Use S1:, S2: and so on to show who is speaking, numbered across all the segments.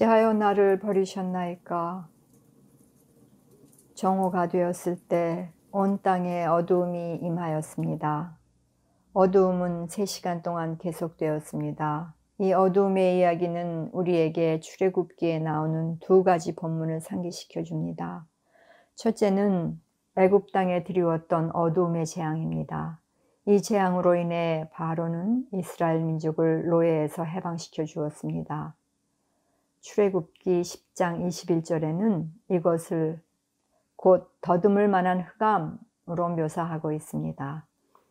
S1: 어찌하여 나를 버리셨나이까? 정오가 되었을 때 온 땅에 어두움이 임하였습니다. 어두움은 3시간 동안 계속되었습니다. 이 어두움의 이야기는 우리에게 출애굽기에 나오는 두 가지 본문을 상기시켜 줍니다. 첫째는 애굽 땅에 드리웠던 어두움의 재앙입니다. 이 재앙으로 인해 바로는 이스라엘 민족을 노예에서 해방시켜 주었습니다. 출애굽기 10장 21절에는 이것을 곧 더듬을 만한 흑암으로 묘사하고 있습니다.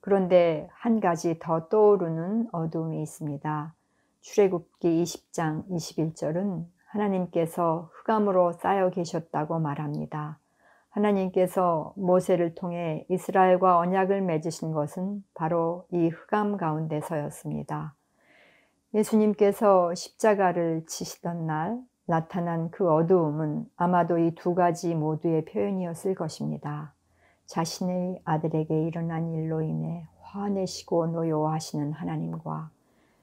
S1: 그런데 한 가지 더 떠오르는 어둠이 있습니다. 출애굽기 20장 21절은 하나님께서 흑암으로 쌓여 계셨다고 말합니다. 하나님께서 모세를 통해 이스라엘과 언약을 맺으신 것은 바로 이 흑암 가운데서였습니다. 예수님께서 십자가를 치시던 날 나타난 그 어두움은 아마도 이 두 가지 모두의 표현이었을 것입니다. 자신의 아들에게 일어난 일로 인해 화내시고 노여워하시는 하나님과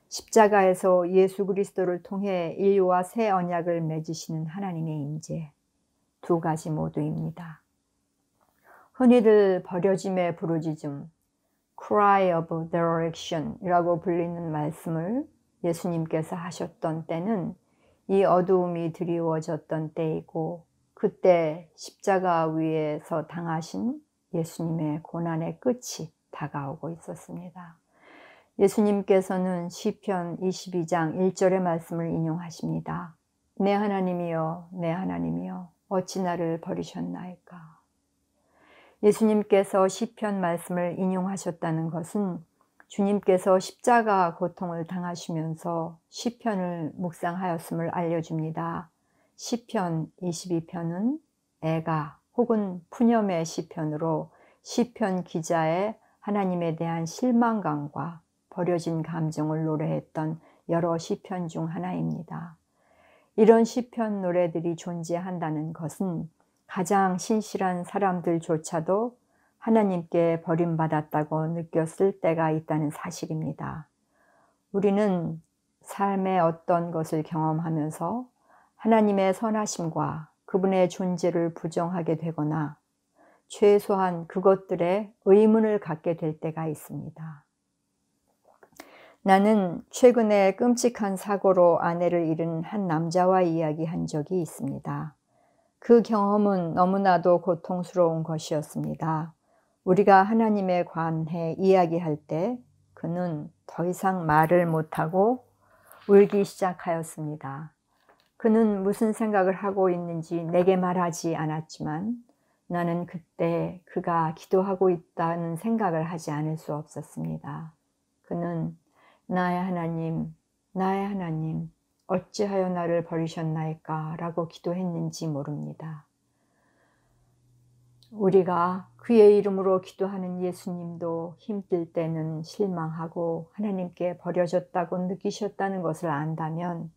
S1: 십자가에서 예수 그리스도를 통해 인류와 새 언약을 맺으시는 하나님의 임재 두 가지 모두입니다. 흔히들 버려짐의 부르짖음 cry of resurrection이라고 불리는 말씀을 예수님께서 하셨던 때는 이 어두움이 드리워졌던 때이고 그때 십자가 위에서 당하신 예수님의 고난의 끝이 다가오고 있었습니다. 예수님께서는 시편 22장 1절의 말씀을 인용하십니다. 내 하나님이여 내 하나님이여 어찌 나를 버리셨나이까. 예수님께서 시편 말씀을 인용하셨다는 것은 주님께서 십자가 고통을 당하시면서 시편을 묵상하였음을 알려줍니다. 시편 22편은 애가 혹은 푸념의 시편으로 시편 기자의 하나님에 대한 실망감과 버려진 감정을 노래했던 여러 시편 중 하나입니다. 이런 시편 노래들이 존재한다는 것은 가장 신실한 사람들조차도 하나님께 버림받았다고 느꼈을 때가 있다는 사실입니다. 우리는 삶의 어떤 것을 경험하면서 하나님의 선하심과 그분의 존재를 부정하게 되거나 최소한 그것들의 의문을 갖게 될 때가 있습니다. 나는 최근에 끔찍한 사고로 아내를 잃은 한 남자와 이야기한 적이 있습니다. 그 경험은 너무나도 고통스러운 것이었습니다. 우리가 하나님에 관해 이야기할 때 그는 더 이상 말을 못하고 울기 시작하였습니다. 그는 무슨 생각을 하고 있는지 내게 말하지 않았지만 나는 그때 그가 기도하고 있다는 생각을 하지 않을 수 없었습니다. 그는 나의 하나님, 나의 하나님, 어찌하여 나를 버리셨나이까 라고 기도했는지 모릅니다. 우리가 그의 이름으로 기도하는 예수님도 힘들 때는 실망하고 하나님께 버려졌다고 느끼셨다는 것을 안다면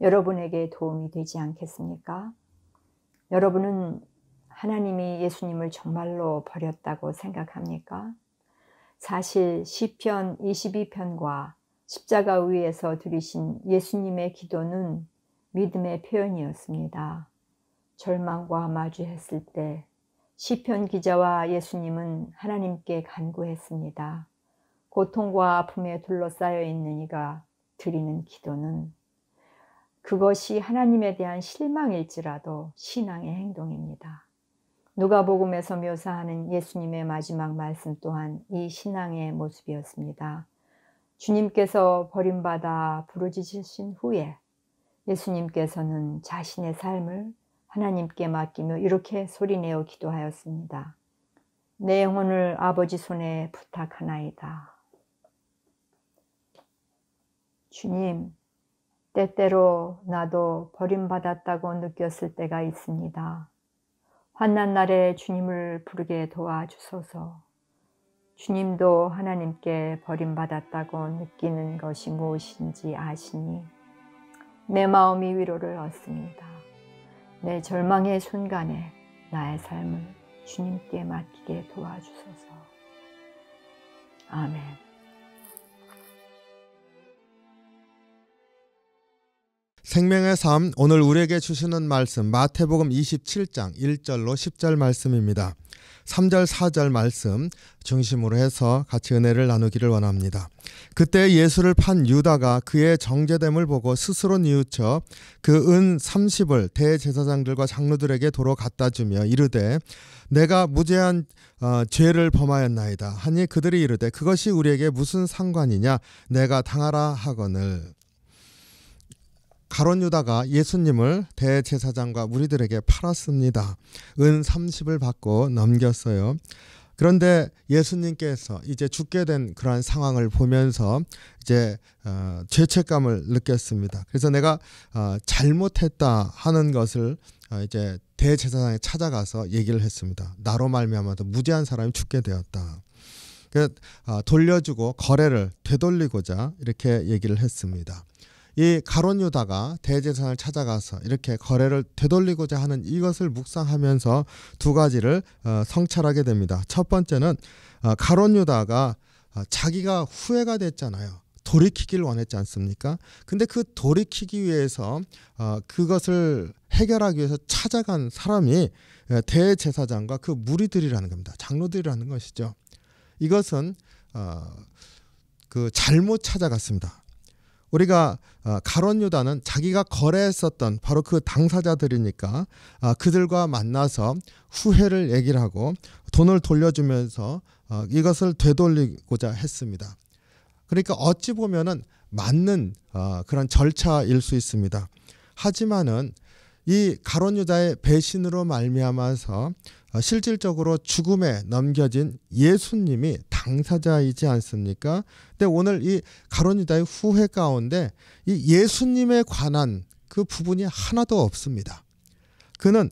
S1: 여러분에게 도움이 되지 않겠습니까? 여러분은 하나님이 예수님을 정말로 버렸다고 생각합니까? 사실 시편 22편과 십자가 위에서 들이신 예수님의 기도는 믿음의 표현이었습니다. 절망과 마주했을 때 시편 기자와 예수님은 하나님께 간구했습니다. 고통과 아픔에 둘러싸여 있는 이가 드리는 기도는 그것이 하나님에 대한 실망일지라도 신앙의 행동입니다. 누가복음에서 묘사하는 예수님의 마지막 말씀 또한 이 신앙의 모습이었습니다. 주님께서 버림받아 부르짖으신 후에 예수님께서는 자신의 삶을 하나님께 맡기며 이렇게 소리내어 기도하였습니다. 내 영혼을 아버지 손에 부탁하나이다. 주님, 때때로 나도 버림받았다고 느꼈을 때가 있습니다. 환난 날에 주님을 부르게 도와주소서. 주님도 하나님께 버림받았다고 느끼는 것이 무엇인지 아시니 내 마음이 위로를 얻습니다. 내 절망의 순간에 나의 삶을 주님께 맡기게 도와주소서.
S2: 아멘. 생명의 삶 오늘 우리에게 주시는 말씀 마태복음 27장 1절로 10절 말씀입니다. 3절, 4절 말씀 중심으로 해서 같이 은혜를 나누기를 원합니다. 그때 예수를 판 유다가 그의 정제됨을 보고 스스로 뉘우쳐 그 은 30을 대제사장들과 장로들에게 도로 갖다 주며 이르되 내가 무죄한 어, 죄를 범하였나이다 하니 그들이 이르되 그것이 우리에게 무슨 상관이냐 내가 당하라 하거늘 가론 유다가 예수님을 대제사장과 무리들에게 팔았습니다. 은 30을 받고 넘겼어요. 그런데 예수님께서 이제 죽게 된 그러한 상황을 보면서 이제 어, 죄책감을 느꼈습니다. 그래서 내가 어, 잘못했다 하는 것을 어, 이제 대제사장에 찾아가서 얘기를 했습니다. 나로 말미암아서 무죄한 사람이 죽게 되었다. 그 돌려주고 거래를 되돌리고자 이렇게 얘기를 했습니다. 이 가론 유다가 대제사장을 찾아가서 이렇게 거래를 되돌리고자 하는 이것을 묵상하면서 두 가지를 어, 성찰하게 됩니다. 첫 번째는 어, 가론 유다가 어, 자기가 후회가 됐잖아요. 돌이키길 원했지 않습니까? 근데 그 돌이키기 위해서 그것을 해결하기 위해서 찾아간 사람이 대제사장과 그 무리들이라는 겁니다. 장로들이라는 것이죠. 이것은 그 잘못 찾아갔습니다. 우리가 어, 가론 유다는 자기가 거래했었던 바로 그 당사자들이니까 아, 그들과 만나서 후회를 얘기를 하고 돈을 돌려주면서 어, 이것을 되돌리고자 했습니다. 그러니까 어찌 보면은 맞는 어, 그런 절차일 수 있습니다. 하지만은 이 가론 유다의 배신으로 말미암아서 실질적으로 죽음에 넘겨진 예수님이 당사자이지 않습니까? 근데 오늘 이 가론유다의 후회 가운데 이 예수님에 관한 그 부분이 하나도 없습니다. 그는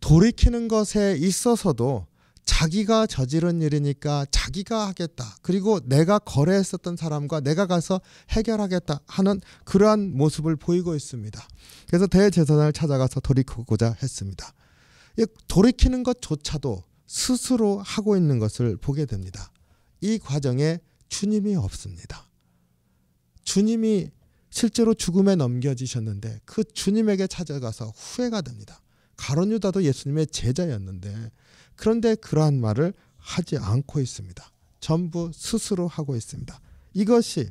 S2: 돌이키는 것에 있어서도 자기가 저지른 일이니까 자기가 하겠다. 그리고 내가 거래했었던 사람과 내가 가서 해결하겠다 하는 그러한 모습을 보이고 있습니다. 그래서 대제사장을 찾아가서 돌이키고자 했습니다. 돌이키는 것조차도 스스로 하고 있는 것을 보게 됩니다. 이 과정에 주님이 없습니다. 주님이 실제로 죽음에 넘겨지셨는데 그 주님에게 찾아가서 후회가 됩니다. 가론 유다도 예수님의 제자였는데 그런데 그러한 말을 하지 않고 있습니다. 전부 스스로 하고 있습니다. 이것이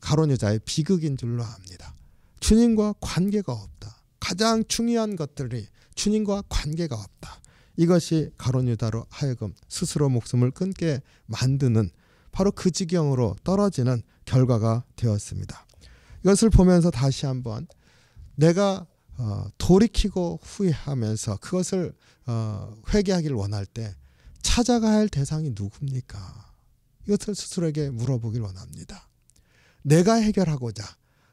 S2: 가론 유다의 비극인 줄로 압니다. 주님과 관계가 없다. 가장 중요한 것들이 주님과 관계가 없다. 이것이 가론유다로 하여금 스스로 목숨을 끊게 만드는 바로 그 지경으로 떨어지는 결과가 되었습니다. 이것을 보면서 다시 한번 내가 어, 돌이키고 후회하면서 그것을 어, 회개하기 원할 때 찾아가야 할 대상이 누굽니까? 이것을 스스로에게 물어보길 원합니다. 내가 해결하고자,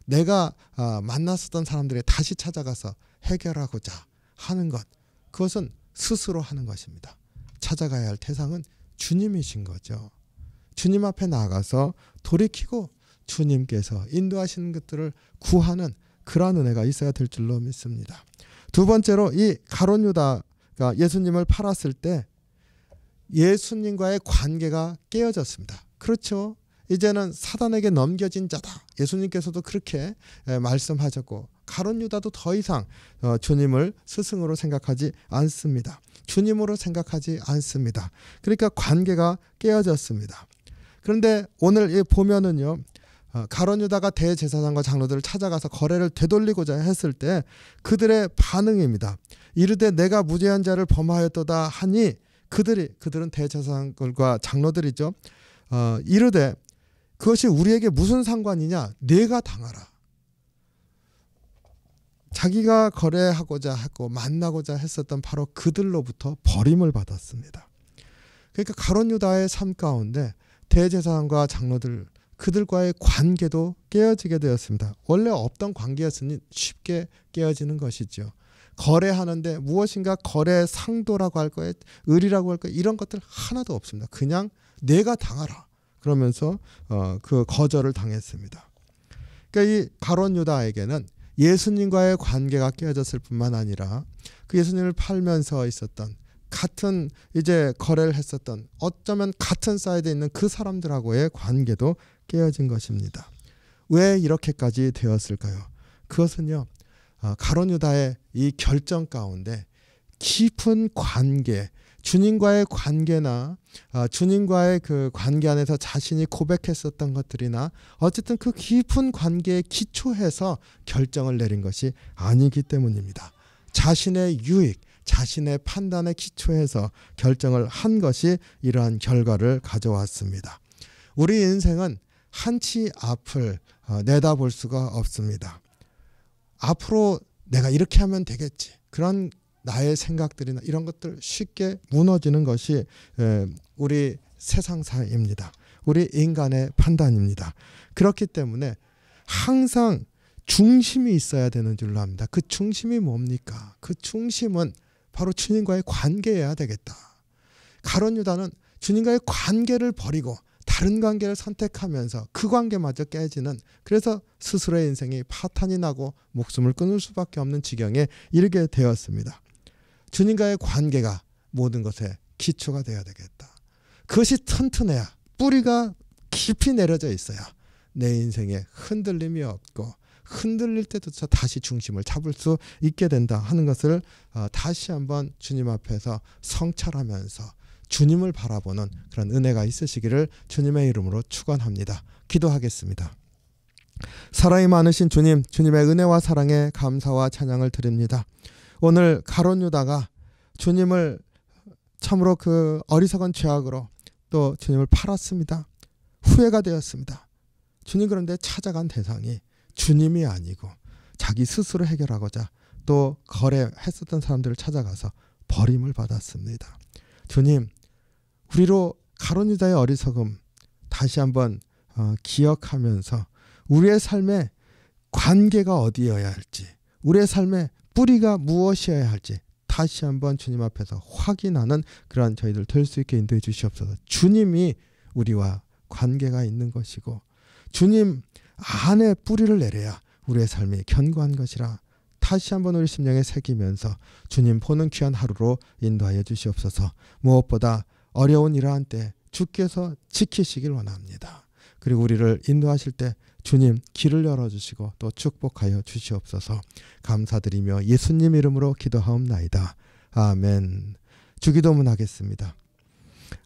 S2: 내가 어, 만났었던 사람들에 다시 찾아가서 해결하고자 하는 것, 그것은 스스로 하는 것입니다. 찾아가야 할 태상은 주님이신 거죠. 주님 앞에 나가서 돌이키고 주님께서 인도하시는 것들을 구하는 그러한 은혜가 있어야 될 줄로 믿습니다. 두 번째로 이 가론 유다가 예수님을 팔았을 때 예수님과의 관계가 깨어졌습니다. 그렇죠. 이제는 사단에게 넘겨진 자다. 예수님께서도 그렇게 말씀하셨고 가론 유다도 더 이상 어, 주님을 스승으로 생각하지 않습니다. 주님으로 생각하지 않습니다. 그러니까 관계가 깨어졌습니다. 그런데 오늘 보면은요. 어, 가론 유다가 대제사장과 장로들을 찾아가서 거래를 되돌리고자 했을 때 그들의 반응입니다. 이르되 내가 무죄한 자를 범하였도다 하니 그들이 그들은 대제사장과 장로들이죠. 어, 이르되 그것이 우리에게 무슨 상관이냐? 내가 당하라. 자기가 거래하고자 하고 만나고자 했었던 바로 그들로부터 버림을 받았습니다. 그러니까 가론 유다의 삶 가운데 대제사장과 장로들 그들과의 관계도 깨어지게 되었습니다. 원래 없던 관계였으니 쉽게 깨어지는 것이죠. 거래하는데 무엇인가 거래 상도라고 할 거에 을이라고 할거 이런 것들 하나도 없습니다. 그냥 내가 당하라 그러면서 어, 그 거절을 당했습니다. 그러니까 이 가론 유다에게는 예수님과의 관계가 깨어졌을 뿐만 아니라 그 예수님을 팔면서 있었던 같은 이제 거래를 했었던 어쩌면 같은 사이드에 있는 그 사람들하고의 관계도 깨어진 것입니다. 왜 이렇게까지 되었을까요? 그것은요 아, 가론 유다의 이 결정 가운데 깊은 관계 주님과의 관계나 어, 주님과의 그 관계 안에서 자신이 고백했었던 것들이나 어쨌든 그 깊은 관계에 기초해서 결정을 내린 것이 아니기 때문입니다. 자신의 유익, 자신의 판단에 기초해서 결정을 한 것이 이러한 결과를 가져왔습니다. 우리 인생은 한치 앞을 어, 내다볼 수가 없습니다. 앞으로 내가 이렇게 하면 되겠지. 그런 나의 생각들이나 이런 것들 쉽게 무너지는 것이 우리 세상사입니다. 우리 인간의 판단입니다. 그렇기 때문에 항상 중심이 있어야 되는 줄로 압니다. 그 중심이 뭡니까? 그 중심은 바로 주님과의 관계여야 되겠다. 가론 유다는 주님과의 관계를 버리고 다른 관계를 선택하면서 그 관계마저 깨지는 그래서 스스로의 인생이 파탄이 나고 목숨을 끊을 수밖에 없는 지경에 이르게 되었습니다. 주님과의 관계가 모든 것에 기초가 되어야 되겠다. 그것이 튼튼해야 뿌리가 깊이 내려져 있어야 내 인생에 흔들림이 없고 흔들릴 때조차 다시 중심을 잡을 수 있게 된다 하는 것을 어, 다시 한번 주님 앞에서 성찰하면서 주님을 바라보는 그런 은혜가 있으시기를 주님의 이름으로 축원합니다. 기도하겠습니다. 사랑이 많으신 주님, 주님의 은혜와 사랑에 감사와 찬양을 드립니다. 오늘 가론 유다가 주님을 참으로 그 어리석은 죄악으로 또 주님을 팔았습니다. 후회가 되었습니다. 주님 그런데 찾아간 대상이 주님이 아니고 자기 스스로 해결하고자 또 거래했었던 사람들을 찾아가서 버림을 받았습니다. 주님, 우리로 가론 유다의 어리석음 다시 한번 어, 기억하면서 우리의 삶에 관계가 어디여야 할지, 우리의 삶에 뿌리가 무엇이어야 할지 다시 한번 주님 앞에서 확인하는 그러한 저희들 될 수 있게 인도해 주시옵소서. 주님이 우리와 관계가 있는 것이고 주님 안에 뿌리를 내려야 우리의 삶이 견고한 것이라 다시 한번 우리 심령에 새기면서 주님 보는 귀한 하루로 인도하여 주시옵소서. 무엇보다 어려운 이러한 때 주께서 지키시길 원합니다. 그리고 우리를 인도하실 때 주님 길을 열어주시고 또 축복하여 주시옵소서 감사드리며 예수님 이름으로 기도하옵나이다. 아멘. 주기도문 하겠습니다.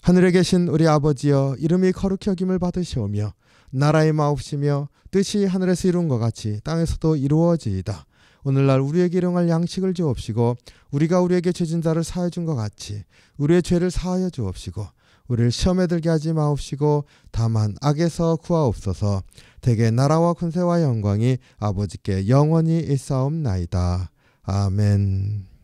S2: 하늘에 계신 우리 아버지여 이름이 거룩히 여김을 받으시오며 나라의 마옵시며 뜻이 하늘에서 이룬 것 같이 땅에서도 이루어지이다. 오늘날 우리에게 일용할 양식을 주옵시고 우리가 우리에게 죄진 자를 사해준것 같이 우리의 죄를 사하여 주옵시고 우리를 시험에 들게 하지 마옵시고 다만 악에서 구하옵소서. 대개 나라와 군세와 영광이 아버지께 영원히 있사옵나이다. 아멘.